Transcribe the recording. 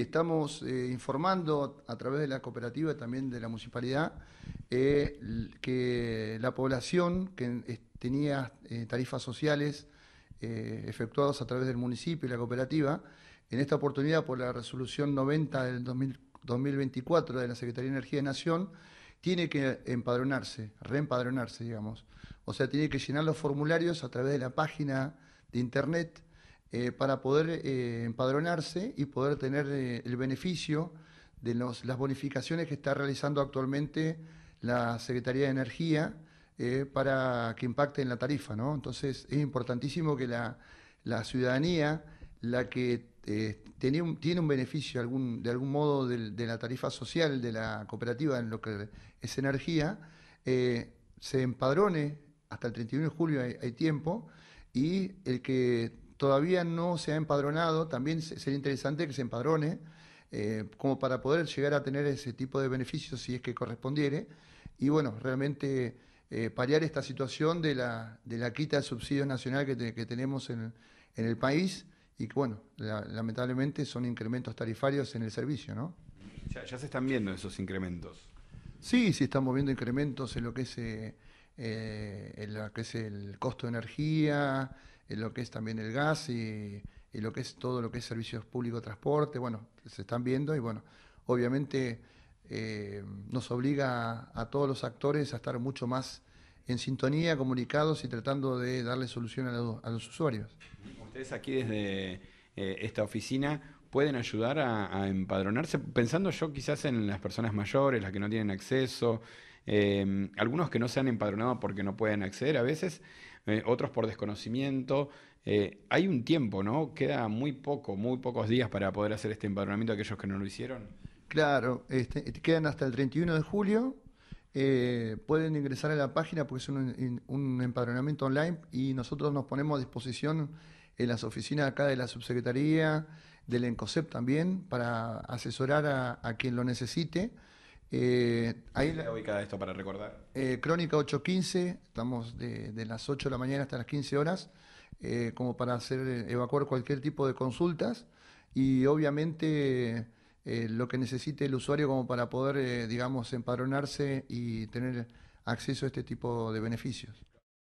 Estamos eh, informando a través de la cooperativa y también de la municipalidad eh, que la población que tenía eh, tarifas sociales efectuadas a través del municipio y la cooperativa, en esta oportunidad por la resolución 90 del 2024 de la Secretaría de Energía de Nación, tiene que empadronarse, reempadronarse, digamos. O sea, tiene que llenar los formularios a través de la página de internet eh, para poder eh, empadronarse y poder tener eh, el beneficio de las bonificaciones que está realizando actualmente la Secretaría de Energía para que impacte en la tarifa. Entonces es importantísimo que la, ciudadanía, la que tiene un, beneficio de algún modo de, la tarifa social de la cooperativa en lo que es energía, se empadrone hasta el 31 de julio hay tiempo y el que todavía no se ha empadronado, también sería interesante que se empadrone, eh, como para poder llegar a tener ese tipo de beneficios si es que correspondiere. Y bueno, realmente eh, paliar esta situación de la, quita de subsidios nacional que, tenemos en, el país y que, bueno, lamentablemente son incrementos tarifarios en el servicio, ¿no? Ya, se están viendo esos incrementos. Sí, sí, estamos viendo incrementos en lo que es eh, el costo de energía, en eh, lo que es también el gas y, en lo que es todo lo que es servicios públicos, transporte, bueno, se están viendo y bueno, obviamente eh, nos obliga a, todos los actores a estar mucho más en sintonía, comunicados y tratando de darle solución a, los usuarios. Ustedes aquí desde eh, esta oficina pueden ayudar a, empadronarse, pensando yo quizás en las personas mayores, las que no tienen acceso, algunos que no se han empadronado porque no pueden acceder a veces, eh, otros por desconocimiento. Eh, hay un tiempo, ¿no? Queda muy poco, muy pocos días para poder hacer este empadronamiento a aquellos que no lo hicieron. Claro, este, quedan hasta el 31 de julio. Eh, pueden ingresar a la página porque es un, empadronamiento online y nosotros nos ponemos a disposición en las oficinas acá de la subsecretaría, del ENCOSEP también, para asesorar a quien lo necesite. Eh, ahí la, ubicada esto para recordar? Eh, Crónica 8.15, estamos de, las 8 de la mañana hasta las 15 horas, eh, como para hacer eh, evacuar cualquier tipo de consultas y obviamente lo que necesite el usuario como para poder, digamos, empadronarse y tener acceso a este tipo de beneficios.